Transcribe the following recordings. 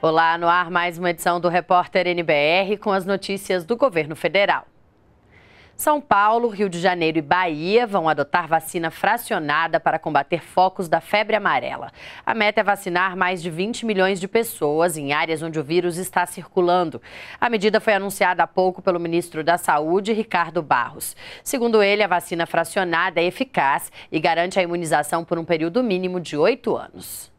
Olá, no ar mais uma edição do Repórter NBR com as notícias do governo federal. São Paulo, Rio de Janeiro e Bahia vão adotar vacina fracionada para combater focos da febre amarela. A meta é vacinar mais de 20 milhões de pessoas em áreas onde o vírus está circulando. A medida foi anunciada há pouco pelo ministro da Saúde, Ricardo Barros. Segundo ele, a vacina fracionada é eficaz e garante a imunização por um período mínimo de oito anos.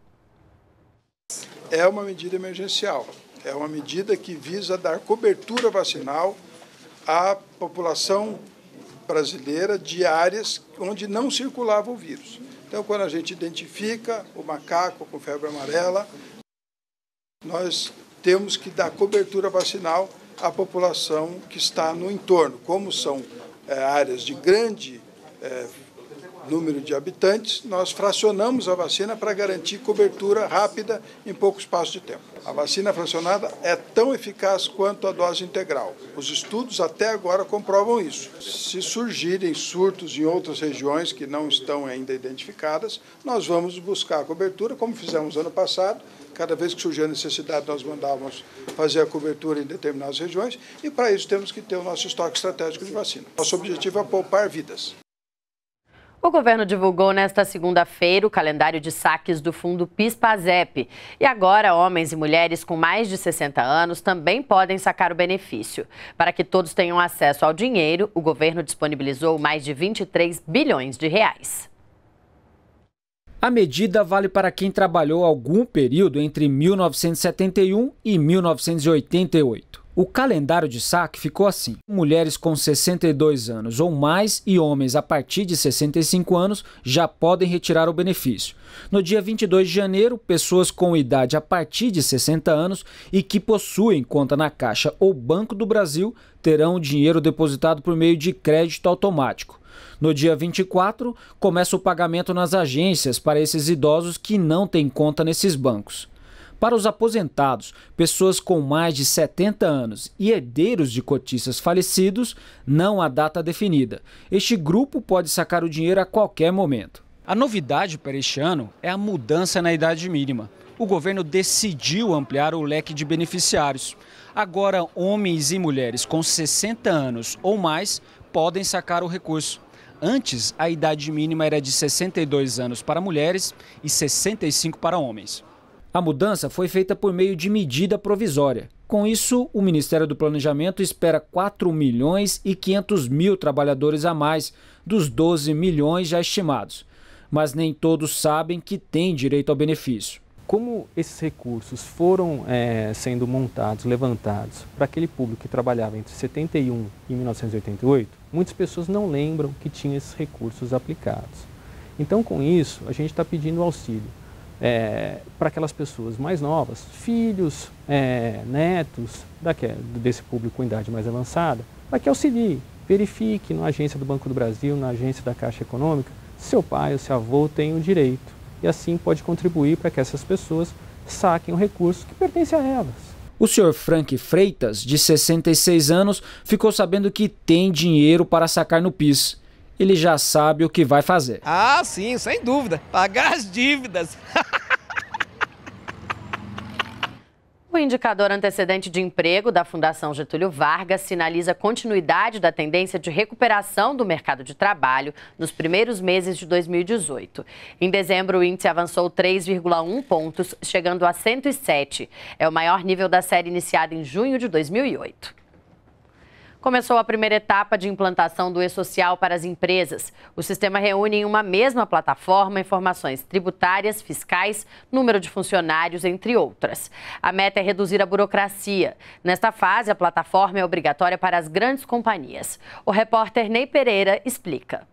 É uma medida emergencial. É uma medida que visa dar cobertura vacinal à população brasileira de áreas onde não circulava o vírus. Então, quando a gente identifica o macaco com febre amarela, nós temos que dar cobertura vacinal à população que está no entorno. Como são é, áreas de grande é, número de habitantes, nós fracionamos a vacina para garantir cobertura rápida em pouco espaço de tempo. A vacina fracionada é tão eficaz quanto a dose integral. Os estudos até agora comprovam isso. Se surgirem surtos em outras regiões que não estão ainda identificadas, nós vamos buscar a cobertura, como fizemos ano passado. Cada vez que surgia a necessidade, nós mandávamos fazer a cobertura em determinadas regiões e, para isso, temos que ter o nosso estoque estratégico de vacina. Nosso objetivo é poupar vidas. O governo divulgou nesta segunda-feira o calendário de saques do fundo PIS-PASEP. E agora, homens e mulheres com mais de 60 anos também podem sacar o benefício. Para que todos tenham acesso ao dinheiro, o governo disponibilizou mais de 23 bilhões de reais. A medida vale para quem trabalhou algum período entre 1971 e 1988. O calendário de saque ficou assim: mulheres com 62 anos ou mais e homens a partir de 65 anos já podem retirar o benefício. No dia 22 de janeiro, pessoas com idade a partir de 60 anos e que possuem conta na Caixa ou Banco do Brasil terão o dinheiro depositado por meio de crédito automático. No dia 24, começa o pagamento nas agências para esses idosos que não têm conta nesses bancos. Para os aposentados, pessoas com mais de 70 anos e herdeiros de cotistas falecidos, não há data definida. Este grupo pode sacar o dinheiro a qualquer momento. A novidade para este ano é a mudança na idade mínima. O governo decidiu ampliar o leque de beneficiários. Agora, homens e mulheres com 60 anos ou mais podem sacar o recurso. Antes, a idade mínima era de 62 anos para mulheres e 65 para homens. A mudança foi feita por meio de medida provisória. Com isso, o Ministério do Planejamento espera 4 milhões e 500 mil trabalhadores a mais dos 12 milhões já estimados. Mas nem todos sabem que têm direito ao benefício. Como esses recursos foram é, sendo montados, levantados para aquele público que trabalhava entre 71 e 1988, muitas pessoas não lembram que tinha esses recursos aplicados. Então, com isso, a gente está pedindo auxílio é, para aquelas pessoas mais novas, filhos, é, netos daquele, é, desse público com idade mais avançada, para que auxilie, verifique na agência do Banco do Brasil, na agência da Caixa Econômica, se seu pai ou seu avô tem o direito. E assim pode contribuir para que essas pessoas saquem o recurso que pertence a elas. O senhor Frank Freitas, de 66 anos, ficou sabendo que tem dinheiro para sacar no PIS ele já sabe o que vai fazer. Ah, sim, sem dúvida. Pagar as dívidas. O indicador antecedente de emprego da Fundação Getúlio Vargas sinaliza continuidade da tendência de recuperação do mercado de trabalho nos primeiros meses de 2018. Em dezembro, o índice avançou 3,1 pontos, chegando a 107. É o maior nível da série iniciada em junho de 2008 começou a primeira etapa de implantação do e-social para as empresas. O sistema reúne em uma mesma plataforma informações tributárias, fiscais, número de funcionários, entre outras. A meta é reduzir a burocracia. Nesta fase, a plataforma é obrigatória para as grandes companhias. O repórter Ney Pereira explica.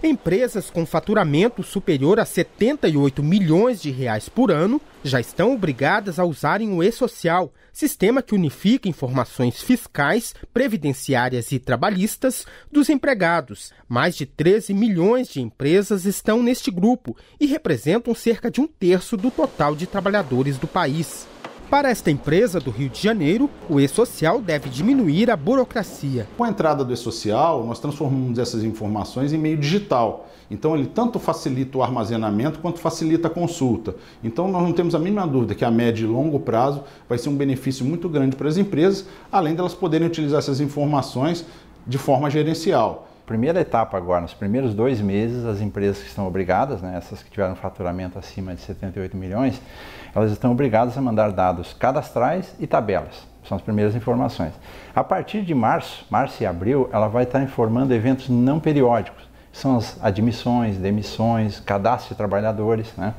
Empresas com faturamento superior a 78 milhões de reais por ano já estão obrigadas a usarem o e-social, sistema que unifica informações fiscais, previdenciárias e trabalhistas dos empregados. Mais de 13 milhões de empresas estão neste grupo e representam cerca de um terço do total de trabalhadores do país. Para esta empresa do Rio de Janeiro, o e-social deve diminuir a burocracia. Com a entrada do e-social, nós transformamos essas informações em meio digital. Então ele tanto facilita o armazenamento quanto facilita a consulta. Então nós não temos a mínima dúvida que a médio e longo prazo vai ser um benefício muito grande para as empresas, além delas poderem utilizar essas informações de forma gerencial primeira etapa agora, nos primeiros dois meses, as empresas que estão obrigadas, né, essas que tiveram faturamento acima de 78 milhões, elas estão obrigadas a mandar dados cadastrais e tabelas. São as primeiras informações. A partir de março, março e abril, ela vai estar informando eventos não periódicos. São as admissões, demissões, cadastro de trabalhadores, né?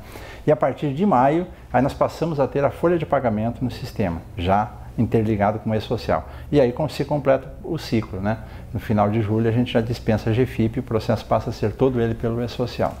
E a partir de maio, aí nós passamos a ter a folha de pagamento no sistema, já interligado com o eSocial social E aí se completa o ciclo, né? No final de julho a gente já dispensa a GFIP e o processo passa a ser todo ele pelo eSocial. social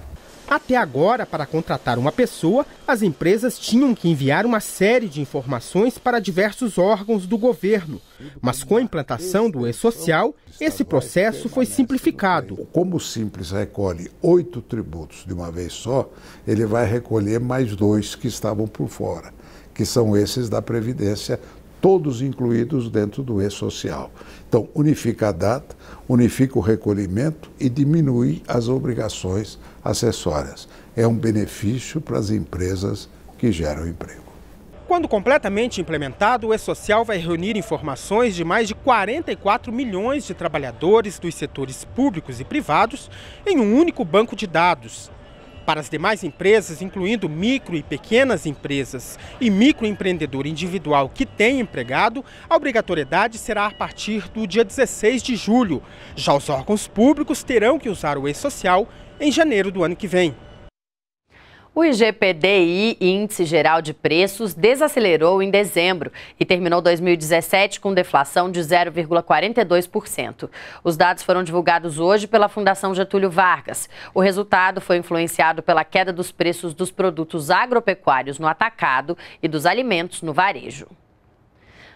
Até agora, para contratar uma pessoa, as empresas tinham que enviar uma série de informações para diversos órgãos do governo. Mas com a implantação do E-Social, esse processo foi simplificado. Como o Simples recolhe oito tributos de uma vez só, ele vai recolher mais dois que estavam por fora, que são esses da Previdência todos incluídos dentro do E-Social. Então, unifica a data, unifica o recolhimento e diminui as obrigações acessórias. É um benefício para as empresas que geram emprego. Quando completamente implementado, o E-Social vai reunir informações de mais de 44 milhões de trabalhadores dos setores públicos e privados em um único banco de dados para as demais empresas, incluindo micro e pequenas empresas e microempreendedor individual que tem empregado, a obrigatoriedade será a partir do dia 16 de julho. Já os órgãos públicos terão que usar o e-social em janeiro do ano que vem. O IGPDI, Índice Geral de Preços, desacelerou em dezembro e terminou 2017 com deflação de 0,42%. Os dados foram divulgados hoje pela Fundação Getúlio Vargas. O resultado foi influenciado pela queda dos preços dos produtos agropecuários no atacado e dos alimentos no varejo.